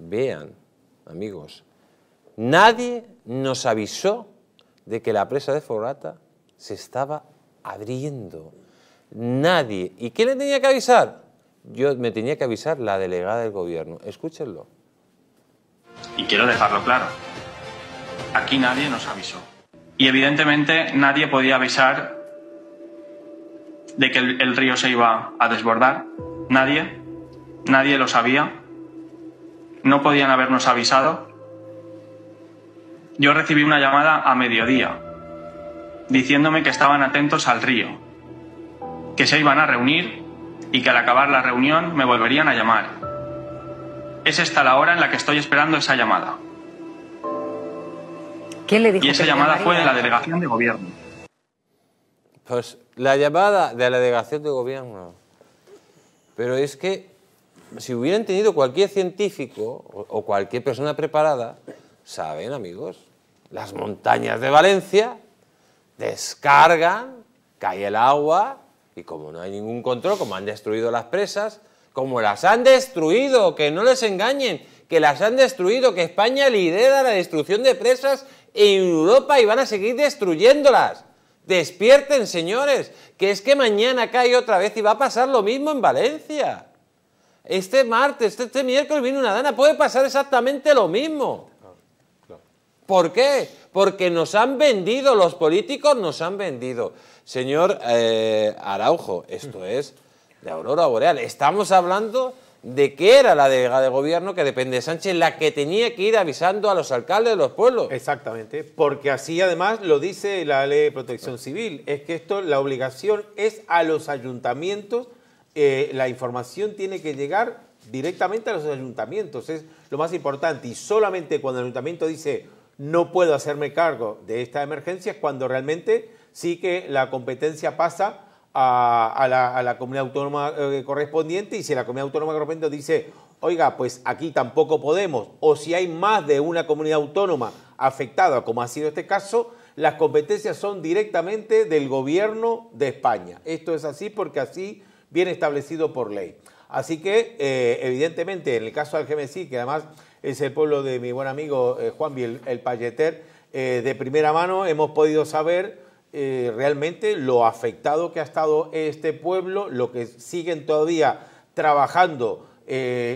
Vean, amigos, nadie nos avisó de que la presa de Forrata se estaba abriendo. Nadie. ¿Y quién le tenía que avisar? Yo me tenía que avisar la delegada del gobierno. Escúchenlo. Y quiero dejarlo claro. Aquí nadie nos avisó. Y evidentemente nadie podía avisar de que el río se iba a desbordar. Nadie. Nadie lo sabía no podían habernos avisado. Yo recibí una llamada a mediodía, diciéndome que estaban atentos al río, que se iban a reunir y que al acabar la reunión me volverían a llamar. Es esta la hora en la que estoy esperando esa llamada. ¿Quién le dijo y esa llamada fue de la delegación de gobierno. Pues la llamada de la delegación de gobierno. Pero es que si hubieran tenido cualquier científico o cualquier persona preparada, saben, amigos, las montañas de Valencia descargan, cae el agua y como no hay ningún control, como han destruido las presas, como las han destruido, que no les engañen, que las han destruido, que España lidera la destrucción de presas en Europa y van a seguir destruyéndolas. Despierten, señores, que es que mañana cae otra vez y va a pasar lo mismo en Valencia. Este martes, este, este miércoles viene una dana, puede pasar exactamente lo mismo. ¿Por qué? Porque nos han vendido, los políticos nos han vendido. Señor eh, Araujo, esto es de Aurora Boreal. Estamos hablando de que era la delegada de gobierno que depende de Sánchez la que tenía que ir avisando a los alcaldes de los pueblos. Exactamente, porque así además lo dice la ley de protección civil, es que esto, la obligación es a los ayuntamientos eh, la información tiene que llegar directamente a los ayuntamientos, es lo más importante. Y solamente cuando el ayuntamiento dice no puedo hacerme cargo de esta emergencia es cuando realmente sí que la competencia pasa a, la, comunidad autónoma eh, correspondiente y si la comunidad autónoma correspondiente dice, oiga, pues aquí tampoco podemos, o si hay más de una comunidad autónoma afectada, como ha sido este caso, las competencias son directamente del gobierno de España. Esto es así porque así bien establecido por ley. Así que, eh, evidentemente, en el caso de Algemesí, que además es el pueblo de mi buen amigo eh, Juan Biel, el Palleter, eh, de primera mano hemos podido saber realmente lo afectado que ha estado este pueblo, lo que siguen todavía trabajando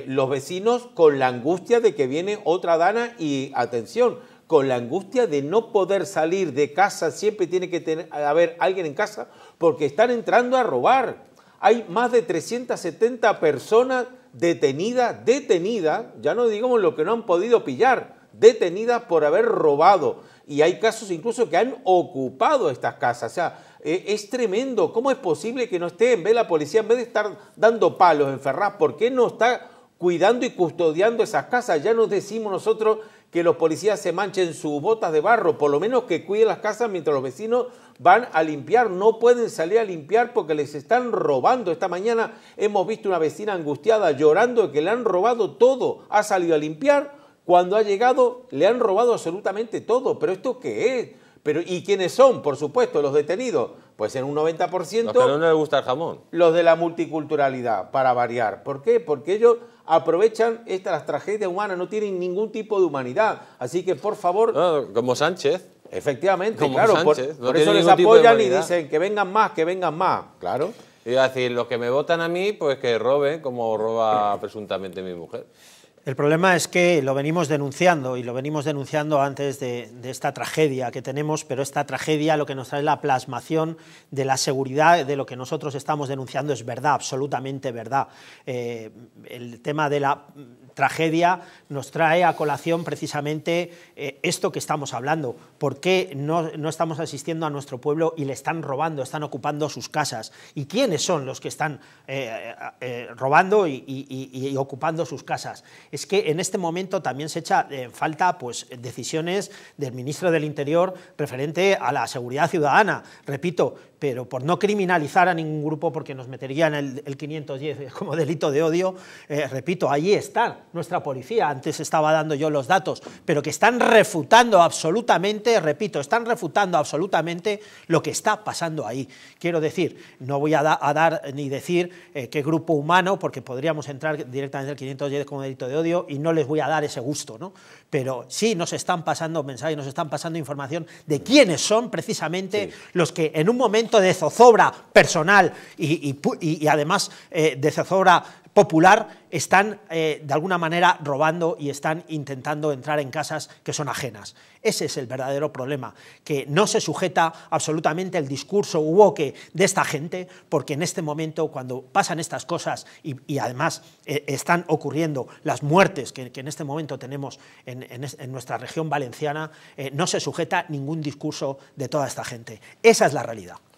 los vecinos con la angustia de que viene otra dana y, atención, con la angustia de no poder salir de casa, siempre tiene que tener, haber alguien en casa porque están entrando a robar hay más de 370 personas detenidas, detenidas, ya no digamos lo que no han podido pillar, detenidas por haber robado. Y hay casos incluso que han ocupado estas casas. O sea, e, es tremendo. ¿Cómo es posible que no esté en vez la policía, en vez de estar dando palos en Ferraz, por qué no está cuidando y custodiando esas casas? Ya nos decimos nosotros que los policías se manchen sus botas de barro, por lo menos que cuiden las casas mientras los vecinos van a limpiar, no pueden salir a limpiar porque les están robando. Esta mañana hemos visto una vecina angustiada llorando que le han robado todo, ha salido a limpiar, cuando ha llegado le han robado absolutamente todo, pero esto qué es? Pero, ¿Y quiénes son? Por supuesto, los detenidos. Pues en un 90%... Los no les gusta el jamón. Los de la multiculturalidad, para variar. ¿Por qué? Porque ellos aprovechan estas tragedias humanas, no tienen ningún tipo de humanidad. Así que, por favor... No, como Sánchez. Efectivamente, claro. por, por eso les apoyan y dicen que vengan más, que vengan más. Claro. Y decir, los que me votan a mí, pues que roben como roba presuntamente mi mujer. El problema es que lo venimos denunciando y lo venimos denunciando antes de, esta tragedia que tenemos, pero esta tragedia lo que nos trae es la plasmación de la seguridad de lo que nosotros estamos denunciando es verdad, absolutamente verdad. Eh, el tema de la tragedia nos trae a colación precisamente eh, esto que estamos hablando. ¿Por qué no, estamos asistiendo a nuestro pueblo y le están robando, están ocupando sus casas? ¿Y quiénes son los que están eh, eh, robando y, ocupando sus casas? Es que en este momento también se echa en falta pues, decisiones del ministro del Interior referente a la seguridad ciudadana. Repito, pero por no criminalizar a ningún grupo porque nos meterían el, el 510 como delito de odio, repito, ahí están nuestra policía, antes estaba dando yo los datos, pero que están refutando absolutamente, repito, están refutando absolutamente lo que está pasando ahí. Quiero decir, no voy a, dar ni decir eh, qué grupo humano, porque podríamos entrar directamente al 510 como delito de odio y no les voy a dar ese gusto, ¿no? Pero sí nos están pasando mensajes, nos están pasando información de quiénes son precisamente los que en un momento de zozobra personal y, además eh, de zozobra popular están eh, de alguna manera robando y están intentando entrar en casas que son ajenas. Ese es el verdadero problema, que no se sujeta absolutamente el discurso woke de esta gente, porque en este momento cuando pasan estas cosas y, además eh, están ocurriendo las muertes que, en este momento tenemos en, nuestra región valenciana, eh, no se sujeta ningún discurso de toda esta gente. Esa es la realidad.